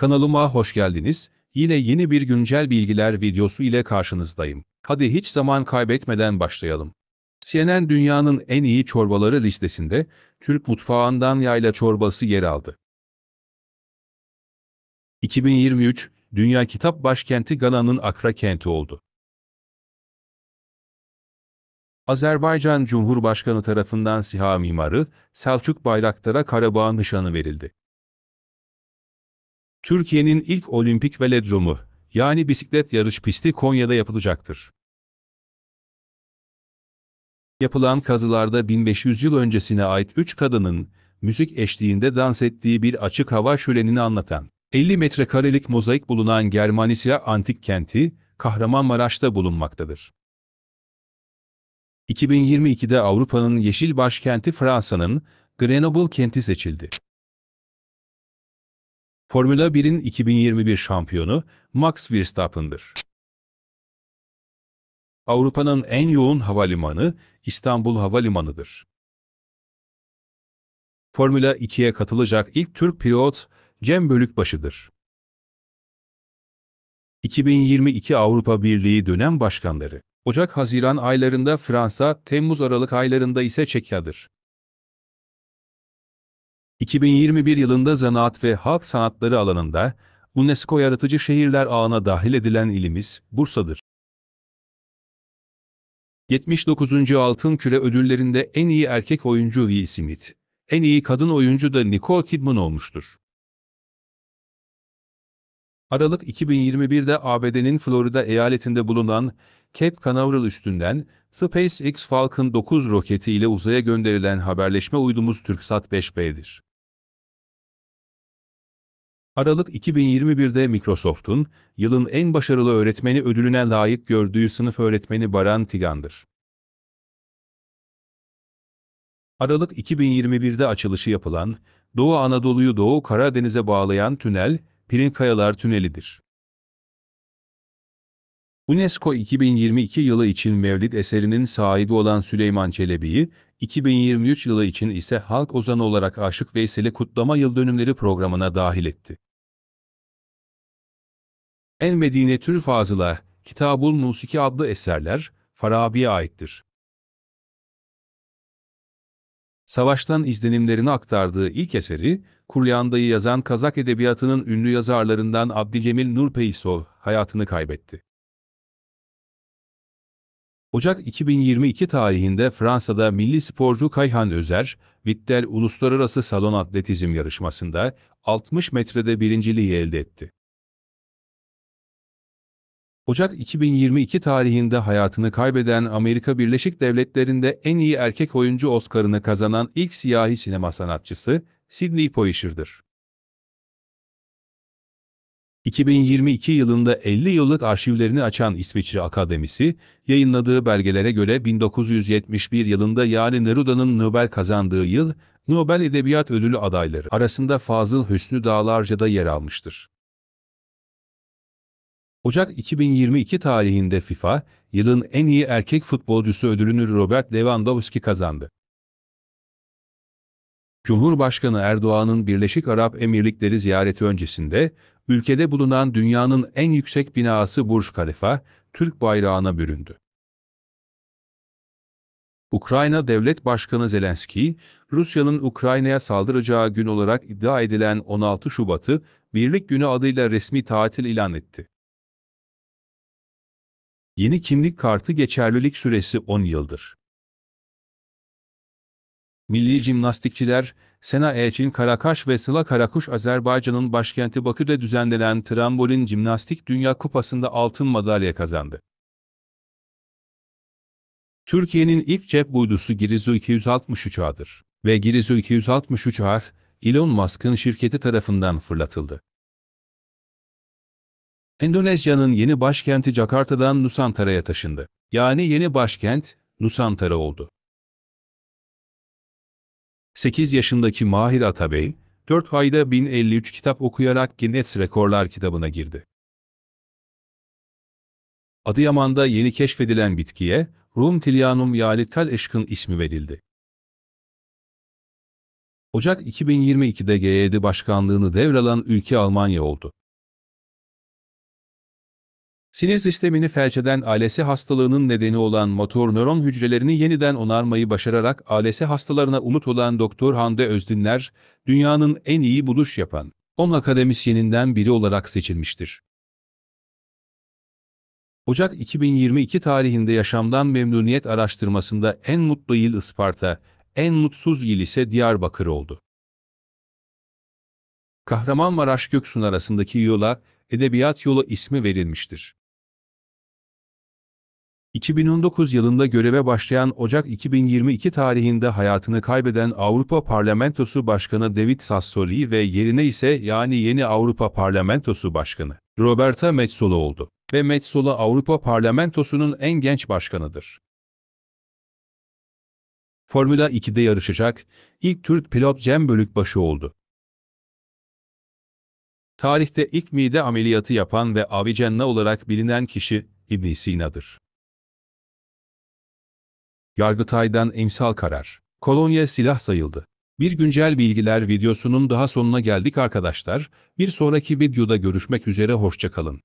Kanalıma hoş geldiniz. Yine yeni bir güncel bilgiler videosu ile karşınızdayım. Hadi hiç zaman kaybetmeden başlayalım. CNN dünyanın en iyi çorbaları listesinde Türk mutfağından yayla çorbası yer aldı. 2023, Dünya Kitap Başkenti Gana'nın Akra kenti oldu. Azerbaycan Cumhurbaşkanı tarafından SİHA mimarı Selçuk Bayraktar'a Karabağ nişanı verildi. Türkiye'nin ilk olimpik veledromu, yani bisiklet yarış pisti Konya'da yapılacaktır. Yapılan kazılarda 1500 yıl öncesine ait 3 kadının, müzik eşliğinde dans ettiği bir açık hava şölenini anlatan, 50 metrekarelik mozaik bulunan Germanisya antik kenti, Kahramanmaraş'ta bulunmaktadır. 2022'de Avrupa'nın yeşil başkenti Fransa'nın Grenoble kenti seçildi. Formula 1'in 2021 şampiyonu Max Verstappen'dır. Avrupa'nın en yoğun havalimanı İstanbul Havalimanı'dır. Formula 2'ye katılacak ilk Türk pilot Cem Bölükbaşı'dır. 2022 Avrupa Birliği dönem başkanları Ocak-Haziran aylarında Fransa, Temmuz-Aralık aylarında ise Çekya'dır. 2021 yılında zanaat ve halk sanatları alanında UNESCO Yaratıcı Şehirler Ağına dahil edilen ilimiz Bursa'dır. 79. Altın Küre ödüllerinde en iyi erkek oyuncu Will Smith, en iyi kadın oyuncu da Nicole Kidman olmuştur. Aralık 2021'de ABD'nin Florida eyaletinde bulunan Cape Canaveral üstünden SpaceX Falcon 9 roketi ile uzaya gönderilen haberleşme uydumuz TürkSat 5B'dir. Aralık 2021'de Microsoft'un yılın en başarılı öğretmeni ödülüne layık gördüğü sınıf öğretmeni Baran Tigan'dır. Aralık 2021'de açılışı yapılan, Doğu Anadolu'yu Doğu Karadeniz'e bağlayan tünel, Pirin Kayalar Tüneli'dir. UNESCO 2022 yılı için Mevlid eserinin sahibi olan Süleyman Çelebi'yi, 2023 yılı için ise halk ozanı olarak Aşık Veysel'i kutlama yıl dönümleri programına dahil etti. En Medine Tül Fazıl'a, Kitabul Musiki adlı eserler, Farabi'ye aittir. Savaştan izlenimlerini aktardığı ilk eseri, Kuryandayı yazan Kazak edebiyatının ünlü yazarlarından Abdülcemil Nurpeysov hayatını kaybetti. Ocak 2022 tarihinde Fransa'da milli sporcu Kayhan Özer, Vittel Uluslararası Salon Atletizm yarışmasında 60 metrede birinciliği elde etti. Ocak 2022 tarihinde hayatını kaybeden Amerika Birleşik Devletleri'nde en iyi erkek oyuncu Oscar'ını kazanan ilk siyahi sinema sanatçısı Sidney Poitier'dir. 2022 yılında 50 yıllık arşivlerini açan İsviçre Akademisi, yayınladığı belgelere göre 1971 yılında yani Neruda'nın Nobel kazandığı yıl, Nobel Edebiyat Ödülü adayları arasında Fazıl Hüsnü Dağlarca da yer almıştır. Ocak 2022 tarihinde FIFA, yılın en iyi erkek futbolcusu ödülünü Robert Lewandowski kazandı. Cumhurbaşkanı Erdoğan'ın Birleşik Arap Emirlikleri ziyareti öncesinde, ülkede bulunan dünyanın en yüksek binası Burj Khalifa, Türk bayrağına büründü. Ukrayna Devlet Başkanı Zelenski, Rusya'nın Ukrayna'ya saldıracağı gün olarak iddia edilen 16 Şubat'ı Birlik Günü adıyla resmi tatil ilan etti. Yeni kimlik kartı geçerlilik süresi 10 yıldır. Milli jimnastikçiler, Sena Elçin Karakaş ve Sıla Karakuş Azerbaycan'ın başkenti Bakü'de düzenlenen Trambolin Jimnastik Dünya Kupası'nda altın madalya kazandı. Türkiye'nin ilk cep uydusu Girizu 263 adır ve Girizu 263 harf, Elon Musk'ın şirketi tarafından fırlatıldı. Endonezya'nın yeni başkenti Jakarta'dan Nusantara'ya taşındı. Yani yeni başkent Nusantara oldu. 8 yaşındaki Mahir Atabey, 4 ayda 1053 kitap okuyarak Guinness Rekorlar kitabına girdi. Adıyaman'da yeni keşfedilen bitkiye Rum Tilyanum yalital eşkın ismi verildi. Ocak 2022'de G7 başkanlığını devralan ülke Almanya oldu. Sinir sistemini felç eden ALS hastalığının nedeni olan motor nöron hücrelerini yeniden onarmayı başararak ALS hastalarına umut olan Doktor Hande Özdinler, dünyanın en iyi buluş yapan 10 akademisyeninden biri olarak seçilmiştir. Ocak 2022 tarihinde yaşamdan memnuniyet araştırmasında en mutlu yıl Isparta, en mutsuz yıl ise Diyarbakır oldu. Kahramanmaraş-Göksun arasındaki yola Edebiyat Yolu ismi verilmiştir. 2019 yılında göreve başlayan Ocak 2022 tarihinde hayatını kaybeden Avrupa Parlamentosu Başkanı David Sassoli ve yerine ise yani yeni Avrupa Parlamentosu Başkanı Roberta Metsola oldu ve Metsola Avrupa Parlamentosu'nun en genç başkanıdır. Formula 2'de yarışacak ilk Türk pilot Cem Bölükbaşı oldu. Tarihte ilk mide ameliyatı yapan ve Avicenna olarak bilinen kişi İbn Sina'dır. Yargıtay'dan emsal karar. Kolonya silah sayıldı. Bir güncel bilgiler videosunun daha sonuna geldik arkadaşlar. Bir sonraki videoda görüşmek üzere hoşçakalın.